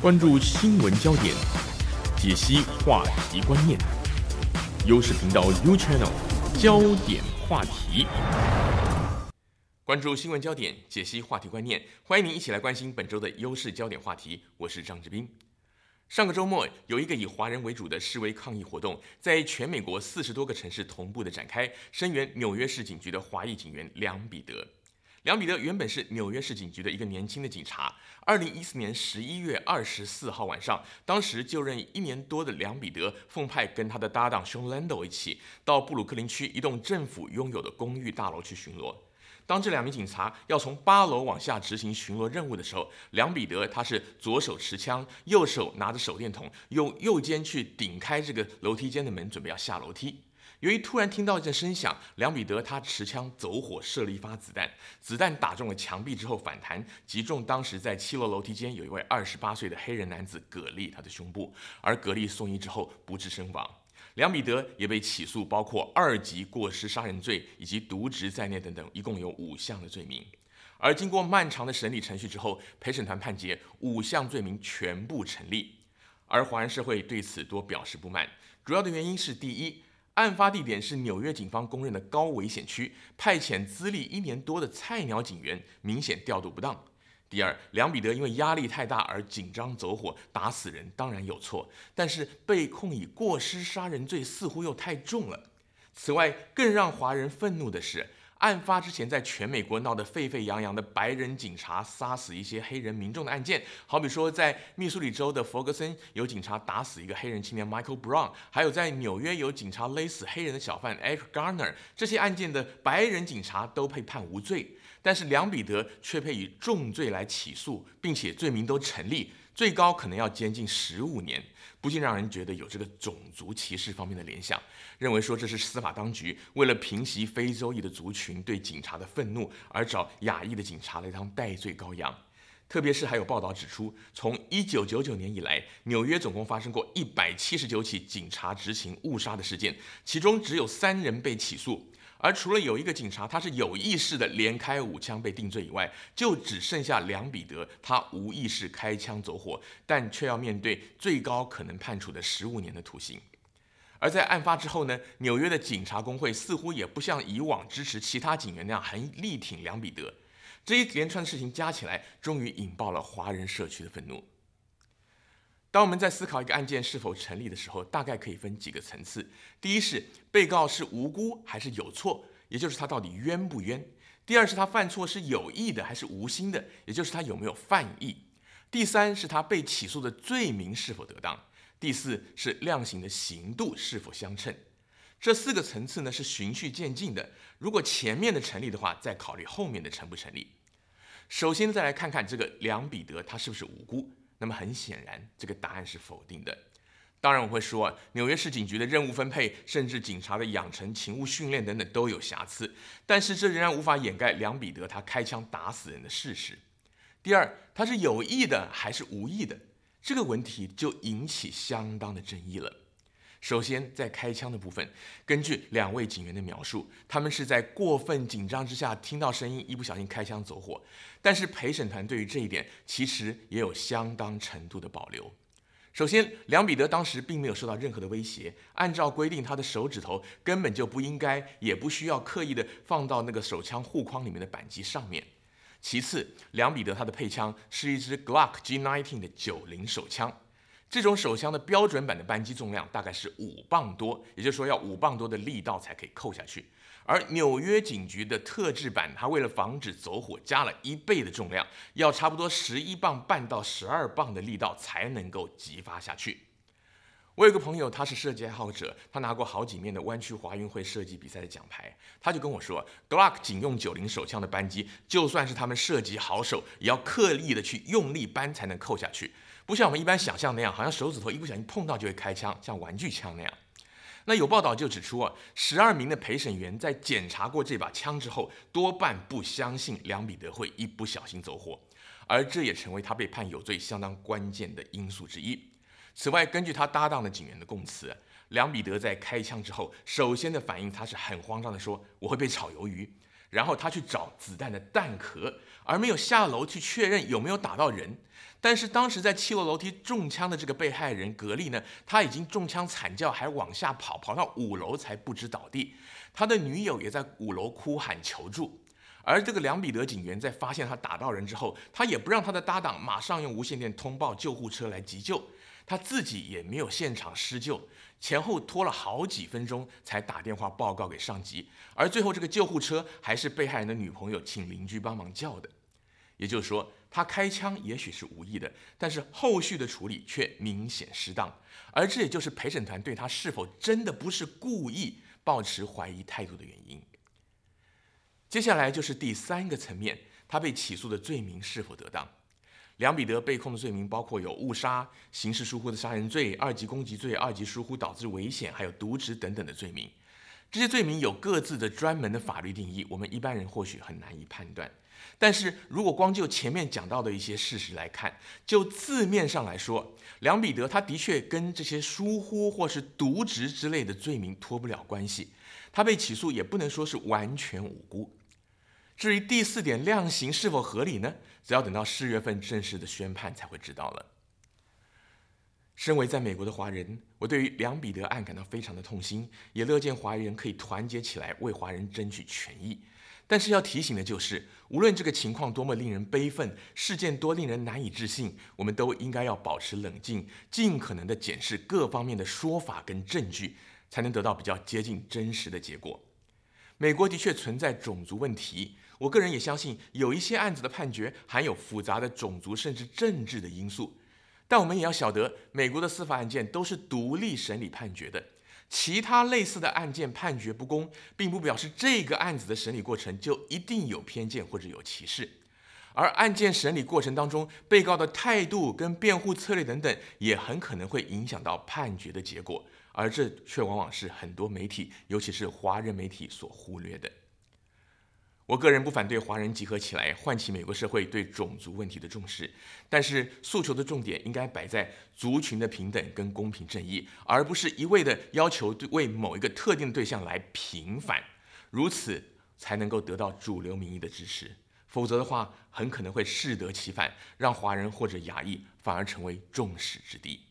关注新闻焦点，解析话题观念。优视频道 U Channel，焦点话题。关注新闻焦点，解析话题观念。欢迎您一起来关心本周的优势焦点话题。我是张志斌。上个周末，有一个以华人为主的示威抗议活动，在全美国四十多个城市同步的展开，声援纽约市警局的华裔警员梁彼得。梁彼得原本是纽约市警局的一个年轻的警察。二零一四年十一月二十四号晚上，当时就任一年多的梁彼得奉派跟他的搭档熊 Lando 一起到布鲁克林区一栋政府拥有的公寓大楼去巡逻。当这两名警察要从八楼往下执行巡逻任务的时候，梁彼得他是左手持枪，右手拿着手电筒，用右肩去顶开这个楼梯间的门，准备要下楼梯。由于突然听到一阵声响，梁彼得他持枪走火，射了一发子弹，子弹打中了墙壁之后反弹，击中当时在七楼楼梯间有一位二十八岁的黑人男子葛利他的胸部，而葛利送医之后不治身亡。梁彼得也被起诉，包括二级过失杀人罪以及渎职在内等等，一共有五项的罪名。而经过漫长的审理程序之后，陪审团判决五项罪名全部成立。而华人社会对此多表示不满，主要的原因是第一。案发地点是纽约警方公认的高危险区，派遣资历一年多的菜鸟警员，明显调度不当。第二，梁彼得因为压力太大而紧张走火，打死人当然有错，但是被控以过失杀人罪似乎又太重了。此外，更让华人愤怒的是。案发之前，在全美国闹得沸沸扬扬的白人警察杀死一些黑人民众的案件，好比说在密苏里州的弗格森有警察打死一个黑人青年 Michael Brown，还有在纽约有警察勒死黑人的小贩 Eric Garner，这些案件的白人警察都被判无罪，但是梁彼得却被以重罪来起诉，并且罪名都成立，最高可能要监禁十五年，不禁让人觉得有这个种族歧视方面的联想。认为说这是司法当局为了平息非洲裔的族群对警察的愤怒而找亚裔的警察来当代罪羔羊。特别是还有报道指出，从1999年以来，纽约总共发生过179起警察执行误杀的事件，其中只有三人被起诉。而除了有一个警察他是有意识的连开五枪被定罪以外，就只剩下梁彼得，他无意识开枪走火，但却要面对最高可能判处的十五年的徒刑。而在案发之后呢，纽约的警察工会似乎也不像以往支持其他警员那样，很力挺梁彼得。这一连串的事情加起来，终于引爆了华人社区的愤怒。当我们在思考一个案件是否成立的时候，大概可以分几个层次：第一是被告是无辜还是有错，也就是他到底冤不冤；第二是他犯错是有意的还是无心的，也就是他有没有犯意；第三是他被起诉的罪名是否得当。第四是量刑的刑度是否相称，这四个层次呢是循序渐进的。如果前面的成立的话，再考虑后面的成不成立。首先再来看看这个梁彼得他是不是无辜。那么很显然，这个答案是否定的。当然我会说纽约市警局的任务分配，甚至警察的养成、勤务训练等等都有瑕疵，但是这仍然无法掩盖梁彼得他开枪打死人的事实。第二，他是有意的还是无意的？这个问题就引起相当的争议了。首先，在开枪的部分，根据两位警员的描述，他们是在过分紧张之下听到声音，一不小心开枪走火。但是陪审团对于这一点其实也有相当程度的保留。首先，梁彼得当时并没有受到任何的威胁，按照规定，他的手指头根本就不应该，也不需要刻意的放到那个手枪护框里面的扳机上面。其次，梁彼得他的配枪是一支 Glock G19 的九零手枪。这种手枪的标准版的扳机重量大概是五磅多，也就是说要五磅多的力道才可以扣下去。而纽约警局的特制版，它为了防止走火，加了一倍的重量，要差不多十一磅半到十二磅的力道才能够击发下去。我有个朋友，他是射击爱好者，他拿过好几面的湾区华运会射击比赛的奖牌。他就跟我说，Glock 仅用九零手枪的扳机，就算是他们射击好手，也要刻意的去用力扳才能扣下去，不像我们一般想象那样，好像手指头一不小心碰到就会开枪，像玩具枪那样。那有报道就指出，十二名的陪审员在检查过这把枪之后，多半不相信梁彼得会一不小心走火，而这也成为他被判有罪相当关键的因素之一。此外，根据他搭档的警员的供词，梁彼得在开枪之后，首先的反应他是很慌张的说：“我会被炒鱿鱼。”然后他去找子弹的弹壳，而没有下楼去确认有没有打到人。但是当时在七楼楼梯中枪的这个被害人格力呢，他已经中枪惨叫，还往下跑，跑到五楼才不知倒地。他的女友也在五楼哭喊求助。而这个梁彼得警员在发现他打到人之后，他也不让他的搭档马上用无线电通报救护车来急救。他自己也没有现场施救，前后拖了好几分钟才打电话报告给上级，而最后这个救护车还是被害人的女朋友请邻居帮忙叫的。也就是说，他开枪也许是无意的，但是后续的处理却明显失当，而这也就是陪审团对他是否真的不是故意抱持怀疑态度的原因。接下来就是第三个层面，他被起诉的罪名是否得当。梁彼得被控的罪名包括有误杀、刑事疏忽的杀人罪、二级攻击罪、二级疏忽导致危险，还有渎职等等的罪名。这些罪名有各自的专门的法律定义，我们一般人或许很难以判断。但是如果光就前面讲到的一些事实来看，就字面上来说，梁彼得他的确跟这些疏忽或是渎职之类的罪名脱不了关系，他被起诉也不能说是完全无辜。至于第四点量刑是否合理呢？只要等到四月份正式的宣判才会知道了。身为在美国的华人，我对于梁彼得案感到非常的痛心，也乐见华人可以团结起来为华人争取权益。但是要提醒的就是，无论这个情况多么令人悲愤，事件多令人难以置信，我们都应该要保持冷静，尽可能的检视各方面的说法跟证据，才能得到比较接近真实的结果。美国的确存在种族问题。我个人也相信，有一些案子的判决含有复杂的种族甚至政治的因素，但我们也要晓得，美国的司法案件都是独立审理判决的。其他类似的案件判决不公，并不表示这个案子的审理过程就一定有偏见或者有歧视。而案件审理过程当中，被告的态度跟辩护策略等等，也很可能会影响到判决的结果，而这却往往是很多媒体，尤其是华人媒体所忽略的。我个人不反对华人集合起来唤起美国社会对种族问题的重视，但是诉求的重点应该摆在族群的平等跟公平正义，而不是一味的要求对为某一个特定对象来平反，如此才能够得到主流民意的支持，否则的话很可能会适得其反，让华人或者亚裔反而成为众矢之的。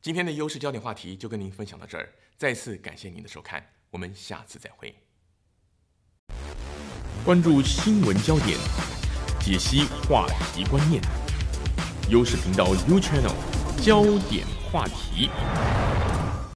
今天的优势焦点话题就跟您分享到这儿，再次感谢您的收看，我们下次再会。关注新闻焦点，解析话题观念。优视频道 U Channel，焦点话题。